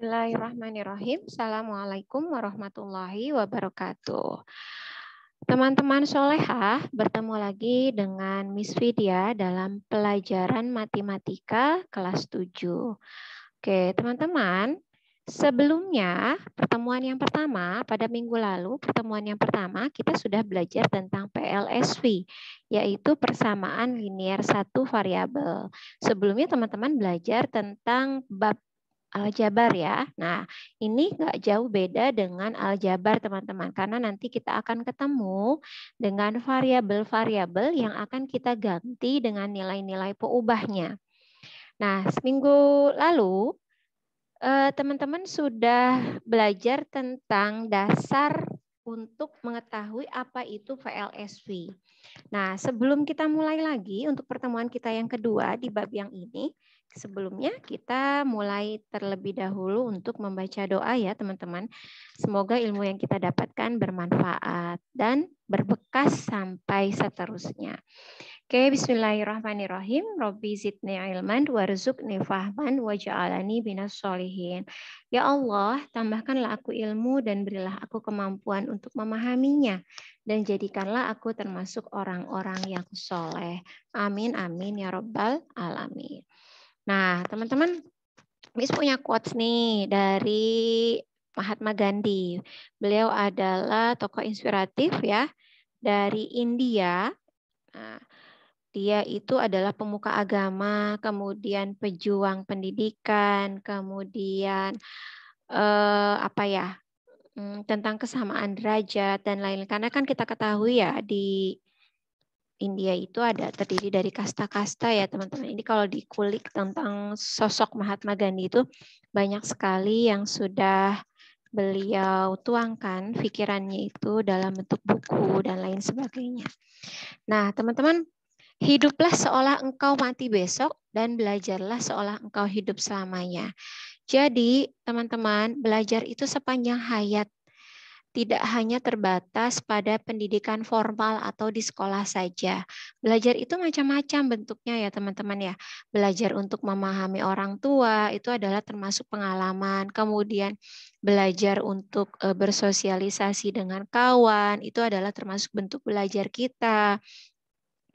Bismillahirrahmanirrahim. Assalamualaikum warahmatullahi wabarakatuh. Teman-teman solehah, bertemu lagi dengan Miss Vidya dalam pelajaran matematika kelas 7. Oke, teman-teman, sebelumnya pertemuan yang pertama pada minggu lalu, pertemuan yang pertama kita sudah belajar tentang PLSV, yaitu persamaan linear satu variabel. Sebelumnya teman-teman belajar tentang bab aljabar ya. Nah, ini nggak jauh beda dengan aljabar teman-teman karena nanti kita akan ketemu dengan variabel-variabel yang akan kita ganti dengan nilai-nilai peubahnya. Nah, seminggu lalu eh, teman-teman sudah belajar tentang dasar untuk mengetahui apa itu VLSV. Nah, sebelum kita mulai lagi untuk pertemuan kita yang kedua di bab yang ini, Sebelumnya kita mulai terlebih dahulu untuk membaca doa ya teman-teman. Semoga ilmu yang kita dapatkan bermanfaat dan berbekas sampai seterusnya. Oke, bismillahirrahmanirrahim. Rabbi zidni ilman warzuqni fahman waj'alani binas solihin. Ya Allah, tambahkanlah aku ilmu dan berilah aku kemampuan untuk memahaminya dan jadikanlah aku termasuk orang-orang yang soleh. Amin amin ya rabbal alamin. Nah, teman-teman, Miss punya quotes nih dari Mahatma Gandhi. Beliau adalah tokoh inspiratif ya dari India. Nah, dia itu adalah pemuka agama, kemudian pejuang pendidikan, kemudian eh, apa ya hmm, tentang kesamaan derajat dan lain-lain. Karena kan kita ketahui ya di India itu ada terdiri dari kasta-kasta ya teman-teman. Ini kalau dikulik tentang sosok Mahatma Gandhi itu banyak sekali yang sudah beliau tuangkan pikirannya itu dalam bentuk buku dan lain sebagainya. Nah teman-teman, hiduplah seolah engkau mati besok dan belajarlah seolah engkau hidup selamanya. Jadi teman-teman, belajar itu sepanjang hayat tidak hanya terbatas pada pendidikan formal atau di sekolah saja. Belajar itu macam-macam bentuknya ya teman-teman ya. Belajar untuk memahami orang tua itu adalah termasuk pengalaman. Kemudian belajar untuk eh, bersosialisasi dengan kawan itu adalah termasuk bentuk belajar kita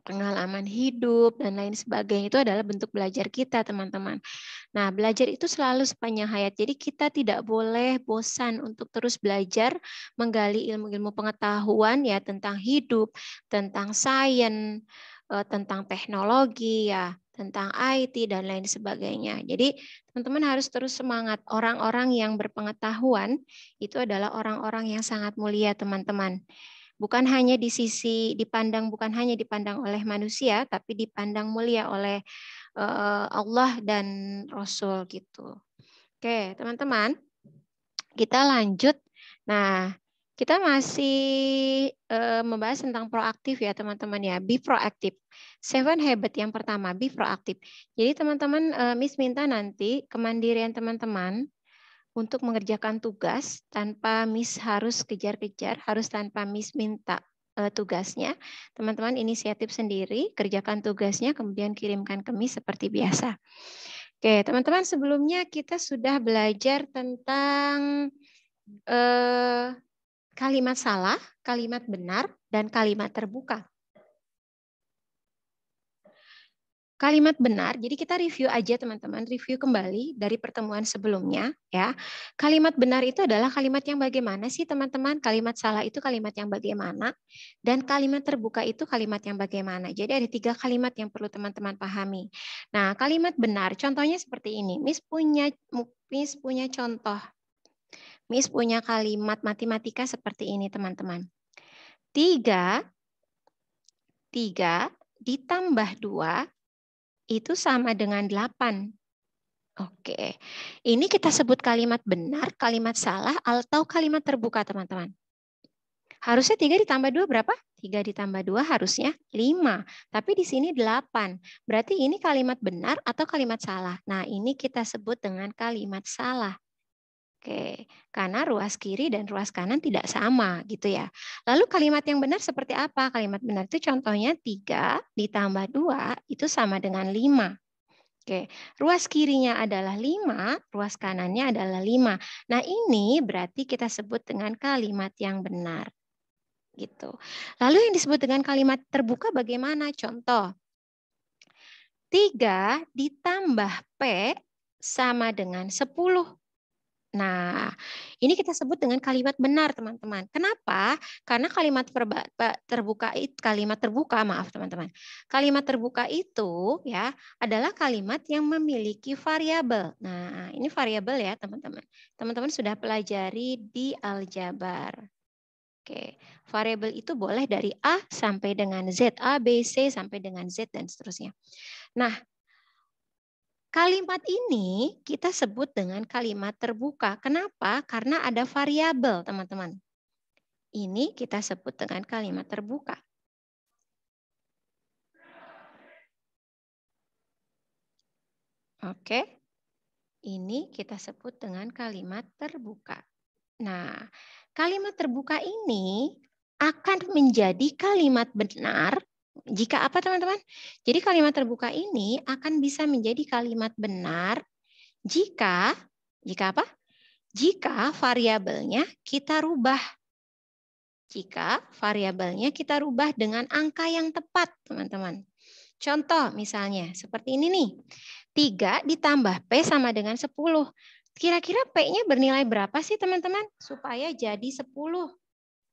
pengalaman hidup dan lain sebagainya itu adalah bentuk belajar kita teman-teman. Nah belajar itu selalu sepanjang hayat jadi kita tidak boleh bosan untuk terus belajar menggali ilmu-ilmu pengetahuan ya tentang hidup, tentang sains, eh, tentang teknologi ya tentang IT dan lain sebagainya. Jadi teman-teman harus terus semangat. Orang-orang yang berpengetahuan itu adalah orang-orang yang sangat mulia teman-teman bukan hanya di sisi dipandang bukan hanya dipandang oleh manusia tapi dipandang mulia oleh eh, Allah dan Rasul gitu. Oke, teman-teman, kita lanjut. Nah, kita masih eh, membahas tentang proaktif ya teman-teman ya. Be proactive. Seven habit yang pertama, be proactive. Jadi teman-teman, eh, Miss minta nanti kemandirian teman-teman untuk mengerjakan tugas tanpa miss harus kejar-kejar, harus tanpa miss minta eh, tugasnya. Teman-teman inisiatif sendiri, kerjakan tugasnya, kemudian kirimkan ke miss seperti biasa. Oke, teman-teman sebelumnya kita sudah belajar tentang eh, kalimat salah, kalimat benar, dan kalimat terbuka. kalimat benar. Jadi kita review aja teman-teman, review kembali dari pertemuan sebelumnya ya. Kalimat benar itu adalah kalimat yang bagaimana sih teman-teman? Kalimat salah itu kalimat yang bagaimana dan kalimat terbuka itu kalimat yang bagaimana. Jadi ada tiga kalimat yang perlu teman-teman pahami. Nah, kalimat benar contohnya seperti ini. Miss punya Miss punya contoh. Miss punya kalimat matematika seperti ini teman-teman. Tiga, tiga ditambah dua itu sama dengan 8. Oke, ini kita sebut kalimat benar, kalimat salah, atau kalimat terbuka, teman-teman. Harusnya 3 ditambah 2 berapa? 3 ditambah 2 harusnya 5. Tapi di sini 8. Berarti ini kalimat benar atau kalimat salah. Nah, ini kita sebut dengan kalimat salah. Oke, karena ruas kiri dan ruas kanan tidak sama gitu ya. Lalu kalimat yang benar seperti apa? Kalimat benar itu contohnya tiga ditambah dua itu sama dengan lima. Oke, ruas kirinya adalah lima, ruas kanannya adalah lima. Nah ini berarti kita sebut dengan kalimat yang benar. gitu. Lalu yang disebut dengan kalimat terbuka bagaimana? Contoh, tiga ditambah P sama dengan sepuluh. Nah, ini kita sebut dengan kalimat benar, teman-teman. Kenapa? Karena kalimat terbuka kalimat terbuka, maaf teman-teman. Kalimat terbuka itu ya adalah kalimat yang memiliki variabel. Nah, ini variabel ya, teman-teman. Teman-teman sudah pelajari di aljabar. Oke, variabel itu boleh dari A sampai dengan Z, A, B, C sampai dengan Z dan seterusnya. Nah, Kalimat ini kita sebut dengan kalimat terbuka. Kenapa? Karena ada variabel, teman-teman. Ini kita sebut dengan kalimat terbuka. Oke. Ini kita sebut dengan kalimat terbuka. Nah, kalimat terbuka ini akan menjadi kalimat benar jika apa teman-teman? Jadi kalimat terbuka ini akan bisa menjadi kalimat benar jika jika apa? Jika variabelnya kita rubah. Jika variabelnya kita rubah dengan angka yang tepat, teman-teman. Contoh misalnya seperti ini nih. 3 ditambah P sama dengan 10. Kira-kira P-nya bernilai berapa sih teman-teman? Supaya jadi 10.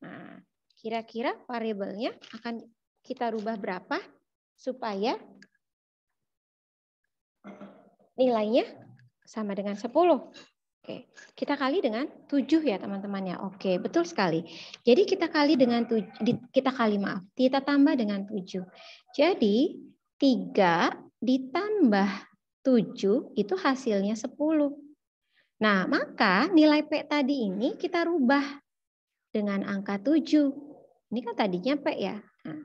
Nah, kira-kira variabelnya akan kita rubah berapa supaya nilainya sama dengan 10. Oke, kita kali dengan 7 ya teman-teman ya. Oke, betul sekali. Jadi kita kali dengan 7 kita kali maaf, kita tambah dengan 7. Jadi 3 ditambah 7 itu hasilnya 10. Nah, maka nilai P tadi ini kita rubah dengan angka 7. Ini kan tadinya P ya. Hmm.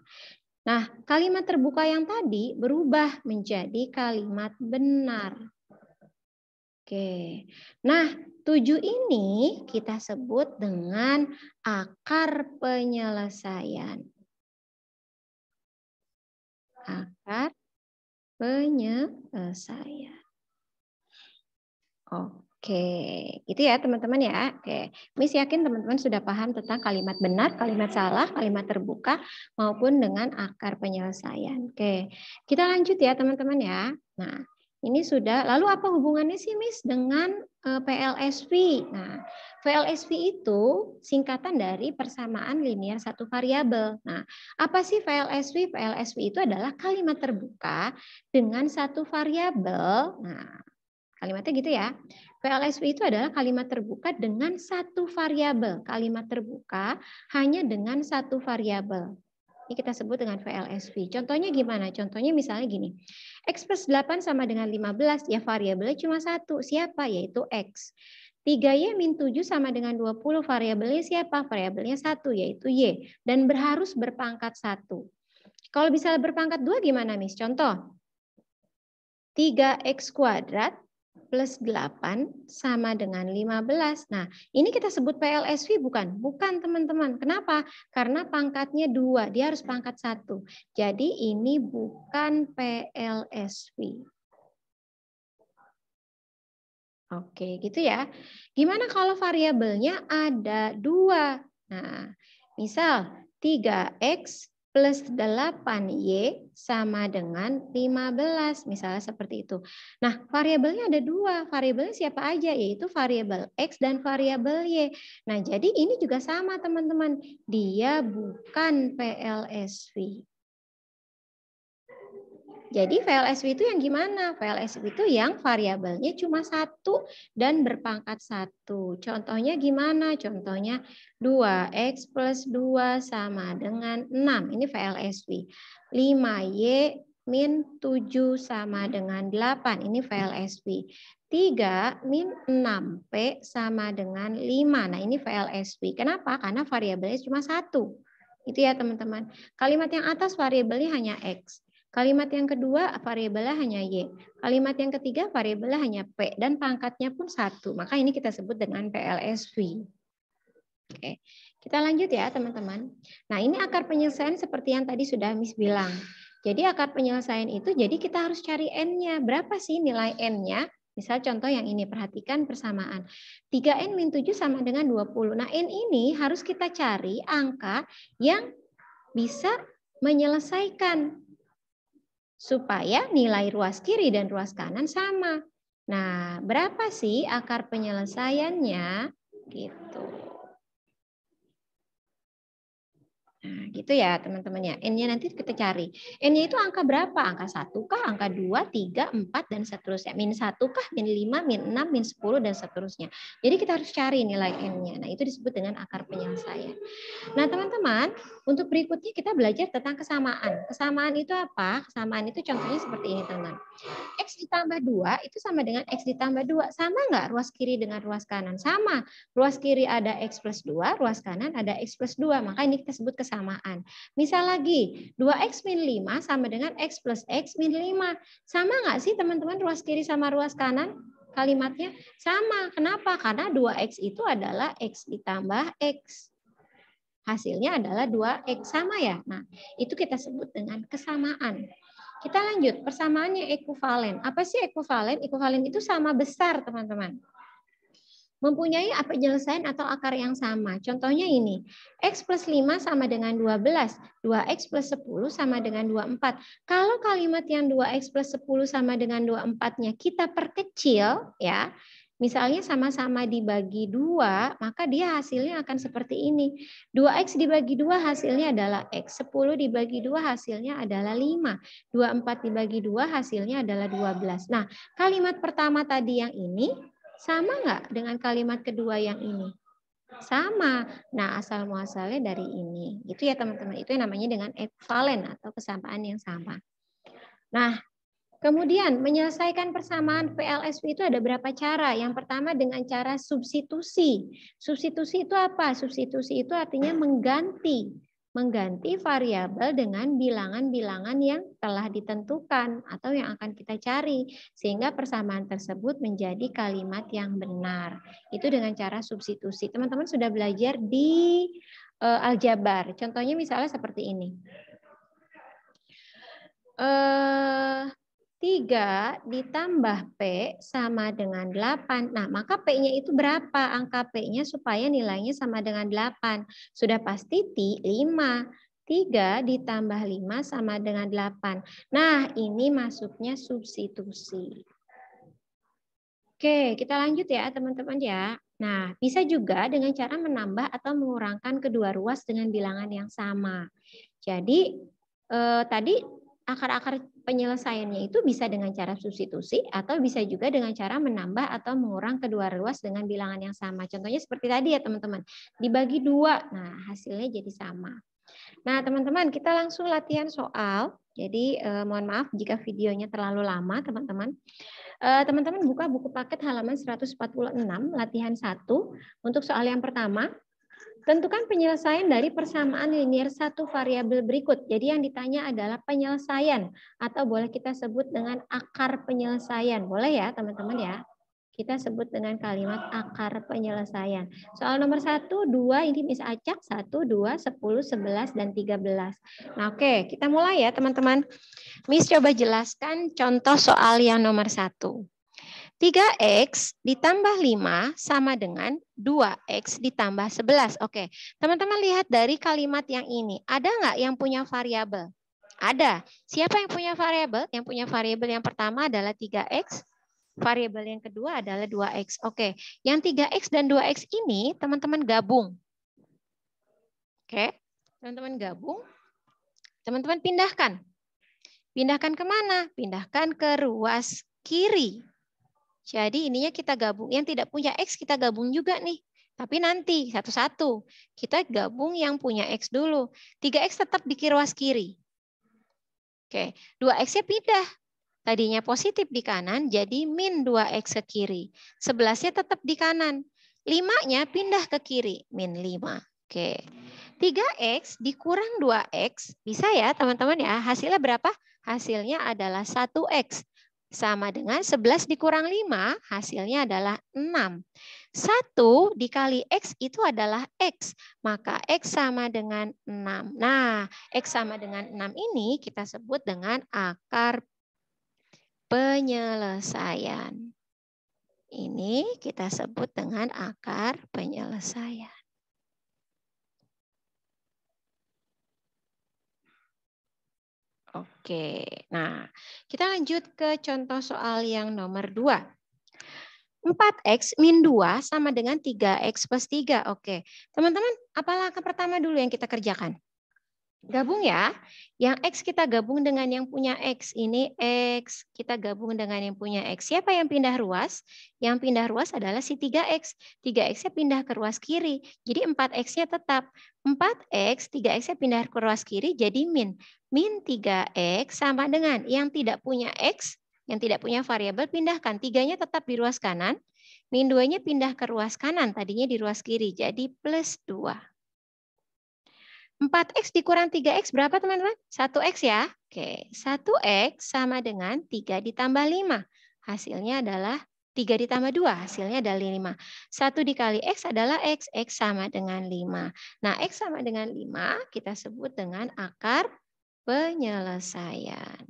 Nah, kalimat terbuka yang tadi berubah menjadi kalimat benar. Oke. Nah, tujuh ini kita sebut dengan akar penyelesaian. Akar penyelesaian. Oke. Oke, itu ya teman-teman ya. Oke, Miss yakin teman-teman sudah paham tentang kalimat benar, kalimat salah, kalimat terbuka, maupun dengan akar penyelesaian. Oke, kita lanjut ya teman-teman ya. Nah, ini sudah. Lalu apa hubungannya sih Miss dengan eh, PLSV? Nah, PLSV itu singkatan dari persamaan linear satu variabel. Nah, apa sih PLSV? PLSV itu adalah kalimat terbuka dengan satu variabel. Nah, kalimatnya gitu ya PLSW itu adalah kalimat terbuka dengan satu variabel. Kalimat terbuka hanya dengan satu variabel. Ini kita sebut dengan VLSV. Contohnya gimana? Contohnya misalnya gini. X plus 8 sama dengan 15, ya variabelnya cuma satu. Siapa? Yaitu X. 3Y min 7 sama dengan 20, variabelnya siapa? Variabelnya satu, yaitu Y. Dan berharus berpangkat satu. Kalau bisa berpangkat dua gimana, Miss? Contoh, 3X kuadrat plus 8 sama dengan 15. Nah, ini kita sebut PLSV bukan? Bukan, teman-teman. Kenapa? Karena pangkatnya 2, dia harus pangkat 1. Jadi ini bukan PLSV. Oke, gitu ya. Gimana kalau variabelnya ada 2? Nah, misal 3X plus 8Y sama dengan 15. Misalnya seperti itu. Nah, variabelnya ada dua. Variabelnya siapa aja? Yaitu variabel X dan variabel Y. Nah, jadi ini juga sama teman-teman. Dia bukan PLSV. Jadi VLSU itu yang gimana? VLSU itu yang variabelnya cuma satu dan berpangkat satu. Contohnya gimana? Contohnya 2x plus dua sama dengan enam. Ini VLSU. Lima y min tujuh sama dengan delapan. Ini VLSU. 3 min 6P sama dengan lima. Nah ini VLSW. Kenapa? Karena variabelnya cuma satu. Itu ya teman-teman. Kalimat yang atas variabelnya hanya X. Kalimat yang kedua, variabelnya hanya Y. Kalimat yang ketiga, variabelnya hanya P. Dan pangkatnya pun satu. Maka ini kita sebut dengan PLSV. Oke, kita lanjut ya teman-teman. Nah ini akar penyelesaian seperti yang tadi sudah Miss bilang. Jadi akar penyelesaian itu, jadi kita harus cari N-nya. Berapa sih nilai N-nya? Misal contoh yang ini, perhatikan persamaan. 3N min 7 sama dengan 20. Nah, N ini harus kita cari angka yang bisa menyelesaikan supaya nilai ruas kiri dan ruas kanan sama. Nah, berapa sih akar penyelesaiannya? Gitu. Nah, gitu ya teman temannya ya. N-nya nanti kita cari. N-nya itu angka berapa? Angka satu kah? Angka 2, 3, 4, dan seterusnya. Min 1 kah? Min 5, min 6, min 10, dan seterusnya. Jadi kita harus cari nilai N-nya. Nah, itu disebut dengan akar penyelesaian. Nah, teman-teman, untuk berikutnya kita belajar tentang kesamaan. Kesamaan itu apa? Kesamaan itu contohnya seperti ini, teman-teman. X ditambah 2 itu sama dengan X ditambah 2. Sama nggak ruas kiri dengan ruas kanan? Sama. Ruas kiri ada X plus 2, ruas kanan ada X plus 2. Maka ini kita sebut kesamaan kesamaan. Misal lagi, 2X min 5 sama dengan X plus X min 5. Sama nggak sih teman-teman ruas kiri sama ruas kanan? Kalimatnya sama. Kenapa? Karena 2X itu adalah X ditambah X. Hasilnya adalah 2X sama ya. Nah, itu kita sebut dengan kesamaan. Kita lanjut, persamaannya ekuvalen. Apa sih ekuvalen? Ekuvalen itu sama besar, teman-teman mempunyai penyelesaian atau akar yang sama. Contohnya ini, X plus 5 sama dengan 12, 2X plus 10 sama dengan 24. Kalau kalimat yang 2X plus 10 sama dengan 24-nya kita perkecil, ya, Misalnya sama-sama dibagi dua, maka dia hasilnya akan seperti ini. 2X dibagi dua hasilnya adalah X. 10 dibagi dua hasilnya adalah 5. 24 dibagi dua hasilnya adalah 12. Nah, kalimat pertama tadi yang ini sama nggak dengan kalimat kedua yang ini? Sama. Nah, asal muasalnya dari ini. Itu ya teman-teman. Itu yang namanya dengan ekvivalen atau kesamaan yang sama. Nah, Kemudian menyelesaikan persamaan PLSW itu ada berapa cara? Yang pertama dengan cara substitusi. Substitusi itu apa? Substitusi itu artinya mengganti mengganti variabel dengan bilangan-bilangan yang telah ditentukan atau yang akan kita cari sehingga persamaan tersebut menjadi kalimat yang benar. Itu dengan cara substitusi. Teman-teman sudah belajar di e, aljabar. Contohnya misalnya seperti ini. Eh 3 ditambah P sama dengan 8. Nah, maka P-nya itu berapa? Angka P-nya supaya nilainya sama dengan 8. Sudah pasti T 5. 3 ditambah 5 sama dengan 8. Nah, ini masuknya substitusi. Oke, kita lanjut ya teman-teman ya. Nah, bisa juga dengan cara menambah atau mengurangkan kedua ruas dengan bilangan yang sama. Jadi, eh, tadi akar-akar penyelesaiannya itu bisa dengan cara substitusi atau bisa juga dengan cara menambah atau mengurang kedua ruas dengan bilangan yang sama. Contohnya seperti tadi ya teman-teman, dibagi dua, nah hasilnya jadi sama. Nah teman-teman kita langsung latihan soal. Jadi eh, mohon maaf jika videonya terlalu lama teman-teman. Eh, teman-teman buka buku paket halaman 146 latihan 1 untuk soal yang pertama Tentukan penyelesaian dari persamaan linear satu variabel berikut. Jadi yang ditanya adalah penyelesaian atau boleh kita sebut dengan akar penyelesaian. Boleh ya teman-teman ya. Kita sebut dengan kalimat akar penyelesaian. Soal nomor 1, 2, ini bisa Acak, 1, 2, 10, 11, dan 13. Nah oke, kita mulai ya teman-teman. Miss coba jelaskan contoh soal yang nomor 1. 3X ditambah 5 sama dengan 2X ditambah 11. Oke, teman-teman lihat dari kalimat yang ini. Ada nggak yang punya variabel? Ada. Siapa yang punya variabel? Yang punya variabel yang pertama adalah 3X, variabel yang kedua adalah 2X. Oke, yang 3X dan 2X ini teman-teman gabung. Oke, teman-teman gabung. Teman-teman pindahkan. Pindahkan kemana? Pindahkan ke ruas kiri. Jadi ininya kita gabung. Yang tidak punya X kita gabung juga nih. Tapi nanti satu-satu. Kita gabung yang punya X dulu. 3X tetap di was kiri. Oke, 2X-nya pindah. Tadinya positif di kanan, jadi min 2X ke kiri. 11-nya tetap di kanan. 5-nya pindah ke kiri, min 5. Oke. 3X dikurang 2X, bisa ya teman-teman ya. Hasilnya berapa? Hasilnya adalah 1X sama dengan 11 dikurang 5, hasilnya adalah 6. 1 dikali X itu adalah X, maka X sama dengan 6. Nah, X sama dengan 6 ini kita sebut dengan akar penyelesaian. Ini kita sebut dengan akar penyelesaian. Oke, nah kita lanjut ke contoh soal yang nomor 2. 4X min 2 sama dengan 3X plus 3. Oke, teman-teman apakah langkah pertama dulu yang kita kerjakan? Gabung ya. Yang X kita gabung dengan yang punya X. Ini X, kita gabung dengan yang punya X. Siapa yang pindah ruas? Yang pindah ruas adalah si 3X. 3X-nya pindah ke ruas kiri. Jadi 4X-nya tetap. 4X, 3X-nya pindah ke ruas kiri jadi min. Min 3X sama dengan yang tidak punya X, yang tidak punya variabel pindahkan. Tiganya tetap di ruas kanan. Min 2-nya pindah ke ruas kanan, tadinya di ruas kiri. Jadi plus 2. 4X dikurang 3X berapa teman-teman? 1X ya. Oke, 1X sama dengan 3 ditambah 5. Hasilnya adalah 3 ditambah 2, hasilnya adalah 5. 1 dikali X adalah X, X sama dengan 5. Nah, X sama dengan 5 kita sebut dengan akar penyelesaian.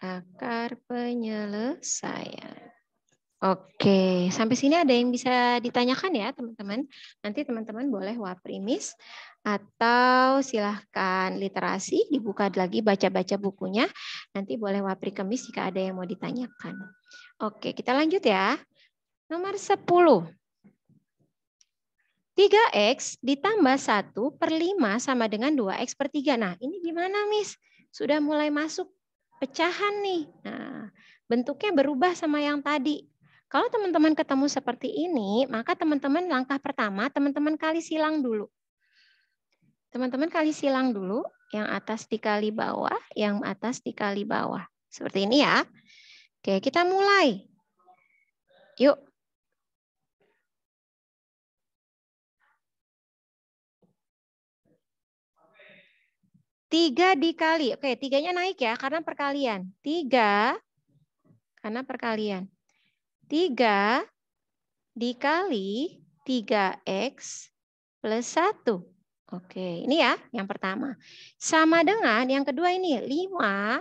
Akar penyelesaian. Oke, sampai sini ada yang bisa ditanyakan ya teman-teman. Nanti teman-teman boleh waprimis atau silahkan literasi, dibuka lagi baca-baca bukunya. Nanti boleh wapri kemis jika ada yang mau ditanyakan. Oke, kita lanjut ya. Nomor 10. 3X ditambah 1 per 5 sama dengan 2X per 3. Nah, ini gimana, Miss? Sudah mulai masuk pecahan nih. Nah, bentuknya berubah sama yang tadi. Kalau teman-teman ketemu seperti ini, maka teman-teman langkah pertama, teman-teman kali silang dulu. Teman-teman kali silang dulu, yang atas dikali bawah, yang atas dikali bawah. Seperti ini ya. Oke, kita mulai. Yuk. Tiga dikali. Oke, tiganya naik ya, karena perkalian. Tiga, karena perkalian. 3 dikali 3X plus 1. Oke, ini ya yang pertama. Sama dengan yang kedua ini, 5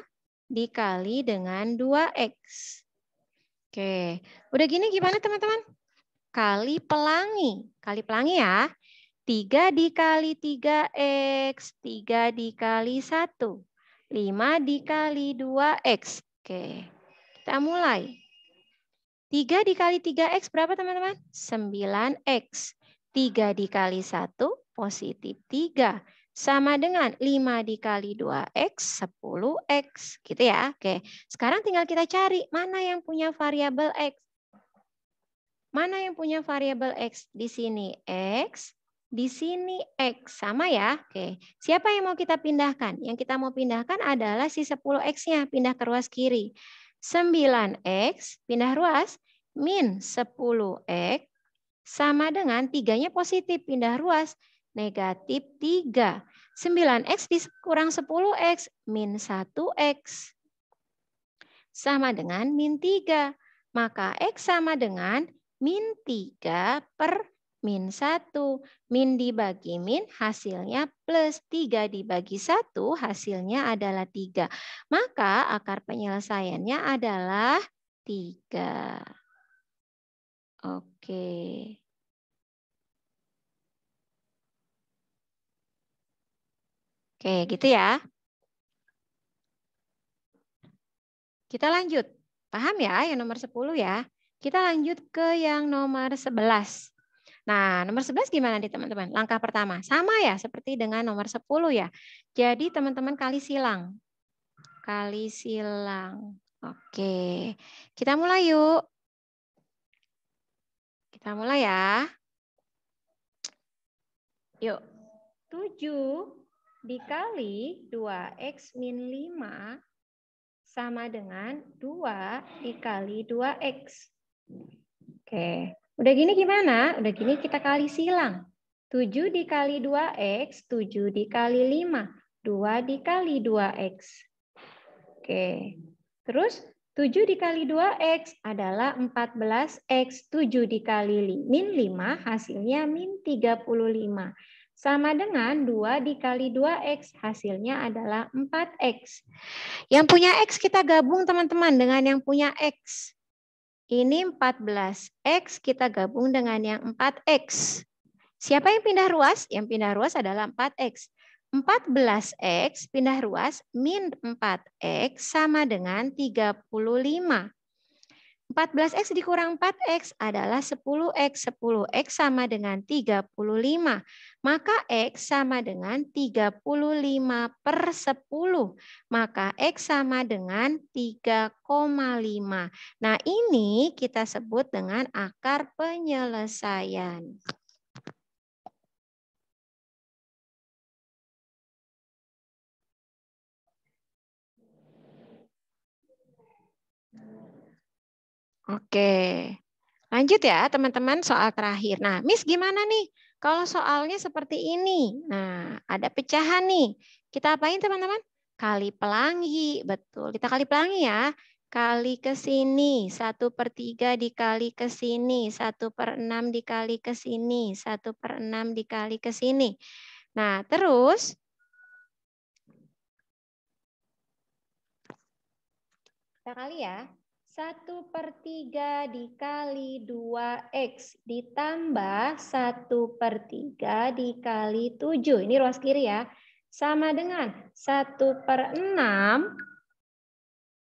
dikali dengan 2X. Oke, udah gini gimana teman-teman? Kali pelangi, kali pelangi ya. 3 dikali 3X, 3 dikali 1, 5 dikali 2X. Oke, kita mulai. 3 dikali 3X berapa teman-teman? 9X. 3 dikali 1 positif 3. Sama dengan 5 dikali 2X, 10X. Gitu ya. Oke. Sekarang tinggal kita cari mana yang punya variabel X. Mana yang punya variabel X? Di sini X, di sini X. Sama ya. Oke. Siapa yang mau kita pindahkan? Yang kita mau pindahkan adalah si 10X-nya. Pindah ke ruas kiri. 9X pindah ruas min 10X sama dengan 3-nya positif pindah ruas negatif 3. 9X kurang 10X min 1X sama dengan min 3. Maka X sama dengan min 3 per min 1. Min dibagi min hasilnya plus 3 dibagi 1 hasilnya adalah 3. Maka akar penyelesaiannya adalah 3. Oke. Oke, gitu ya. Kita lanjut. Paham ya yang nomor 10 ya? Kita lanjut ke yang nomor 11. Nah, nomor 11 gimana nih teman-teman? Langkah pertama, sama ya seperti dengan nomor 10 ya. Jadi teman-teman kali silang. Kali silang. Oke, kita mulai yuk. Kita mulai ya. Yuk, 7 dikali 2x min 5 sama dengan 2 dikali 2x. Oke, Udah gini gimana? Udah gini kita kali silang. 7 dikali 2x, 7 dikali 5, 2 dikali 2x. Oke, terus 7 dikali 2x adalah 14x, 7 dikali min 5 hasilnya min 35. Sama dengan 2 dikali 2x hasilnya adalah 4x. Yang punya x kita gabung teman-teman dengan yang punya x. Ini 14X kita gabung dengan yang 4X. Siapa yang pindah ruas? Yang pindah ruas adalah 4X. 14X pindah ruas min 4X sama dengan 35. 14X dikurang 4X adalah 10X. 10X sama dengan 35. Maka X sama dengan 35 per 10. Maka X sama dengan 3,5. Nah ini kita sebut dengan akar penyelesaian. Oke. Lanjut ya teman-teman soal terakhir. Nah, Miss gimana nih kalau soalnya seperti ini? Nah, ada pecahan nih. Kita apain teman-teman? Kali pelangi, betul. Kita kali pelangi ya. Kali ke sini, 1 per 3 dikali ke sini, 1 per 6 dikali ke sini, 1 per 6 dikali ke sini. Nah, terus kita kali ya. 1 per 3 dikali 2X ditambah 1 per 3 dikali 7. Ini ruas kiri ya. Sama dengan 1 per 6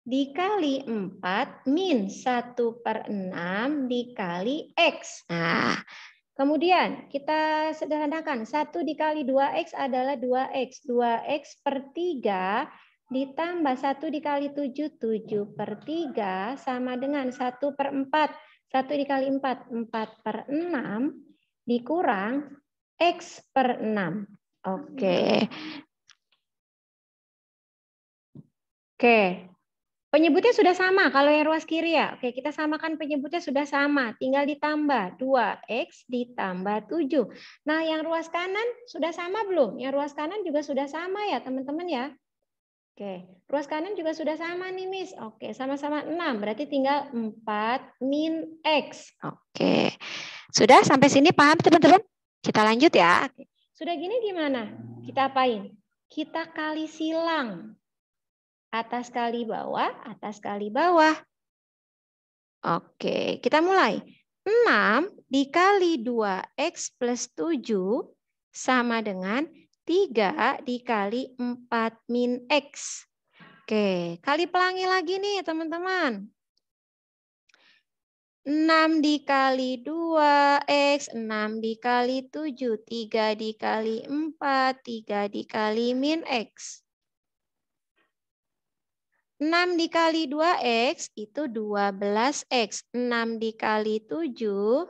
dikali 4 min 1 per 6 dikali X. Nah, kemudian kita sederhanakan. 1 dikali 2X adalah 2X. 2X per 3 dikali ditambah 1 dikali 7, 7 per 3 sama dengan 1 per 4. 1 dikali 4, 4 per 6 dikurang X per 6. Oke. Oke. Penyebutnya sudah sama kalau yang ruas kiri ya. Oke, kita samakan penyebutnya sudah sama. Tinggal ditambah 2X ditambah 7. Nah, yang ruas kanan sudah sama belum? Yang ruas kanan juga sudah sama ya teman-teman ya. Oke, ruas kanan juga sudah sama nih, Miss. Oke, sama-sama 6. Berarti tinggal 4 min X. Oke. Sudah sampai sini paham, teman-teman? Kita lanjut ya. Oke. Sudah gini gimana? Kita apain? Kita kali silang. Atas kali bawah, atas kali bawah. Oke, kita mulai. 6 dikali 2X plus 7 sama dengan 3 dikali 4 min X. Oke, kali pelangi lagi nih teman-teman. 6 dikali 2x, 6 dikali 7, 3 dikali 4, 3 dikali min x. 6 dikali 2x itu 12x, 6 dikali 7,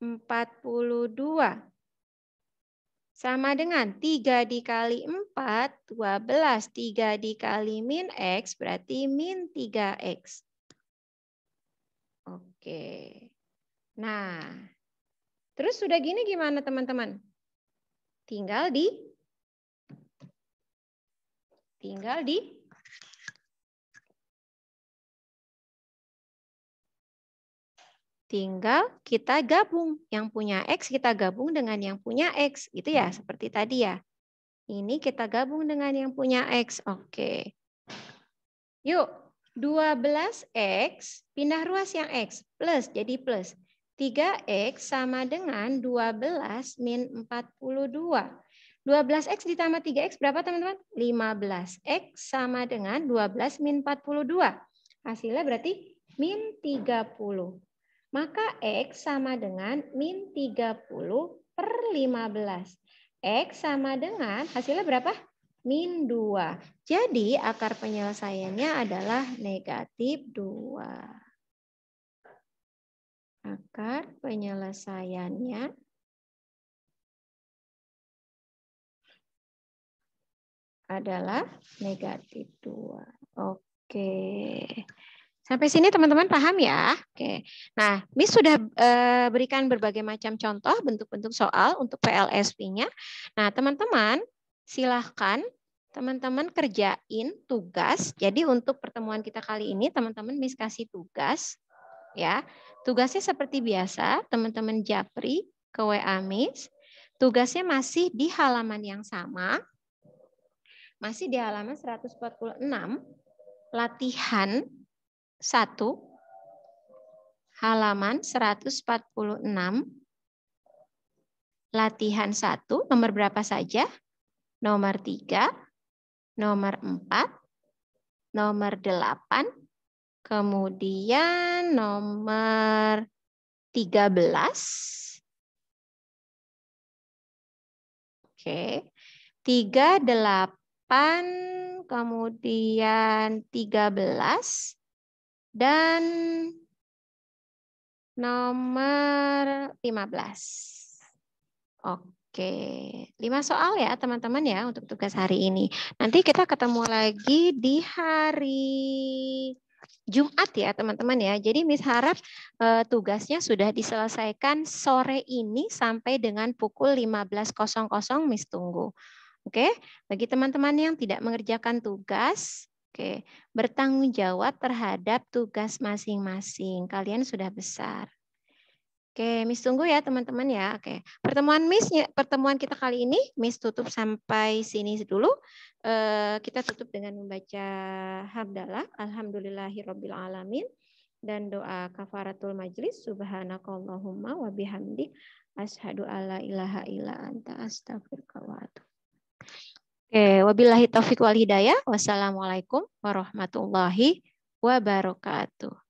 42. Sama dengan 3 dikali 4, 12. 3 dikali min X berarti min 3X. Oke. Nah, terus sudah gini gimana teman-teman? Tinggal di tinggal di Tinggal kita gabung. Yang punya X kita gabung dengan yang punya X. itu ya, hmm. seperti tadi ya. Ini kita gabung dengan yang punya X. Oke. Yuk, 12X pindah ruas yang X. Plus, jadi plus. 3X sama dengan 12 min 42. 12X ditambah 3X berapa teman-teman? 15X sama dengan 12 min 42. Hasilnya berarti min 30. Maka X sama dengan min 30 per 15. X sama dengan hasilnya berapa? Min 2. Jadi akar penyelesaiannya adalah negatif 2. Akar penyelesaiannya adalah negatif 2. Oke. Sampai sini teman-teman paham ya? Oke. Nah, Miss sudah eh, berikan berbagai macam contoh bentuk-bentuk soal untuk PLSP-nya. Nah, teman-teman silahkan teman-teman kerjain tugas. Jadi untuk pertemuan kita kali ini teman-teman Miss kasih tugas ya. Tugasnya seperti biasa, teman-teman japri ke WA Miss. Tugasnya masih di halaman yang sama. Masih di halaman 146 latihan 1 halaman 146, latihan 1, nomor berapa saja? Nomor 3, nomor 4, nomor 8, kemudian nomor 13, Oke. Okay. delapan kemudian 13 belas dan nomor 15. Oke, lima soal ya teman-teman ya untuk tugas hari ini. Nanti kita ketemu lagi di hari Jumat ya teman-teman ya. Jadi Miss harap eh, tugasnya sudah diselesaikan sore ini sampai dengan pukul 15.00 Miss tunggu. Oke, bagi teman-teman yang tidak mengerjakan tugas, Oke, bertanggung jawab terhadap tugas masing-masing. Kalian sudah besar. Oke, Miss tunggu ya teman-teman ya. Oke, pertemuan Miss pertemuan kita kali ini Miss tutup sampai sini dulu. Eh, kita tutup dengan membaca hamdalah alhamdulillahirabbil alamin dan doa kafaratul majlis subhanakallahumma wa bihamdik asyhadu alla ilaha illa anta astaghfiruka wa atubu Oke, wabillahi taufik wal hidayah. Wassalamualaikum warahmatullahi wabarakatuh.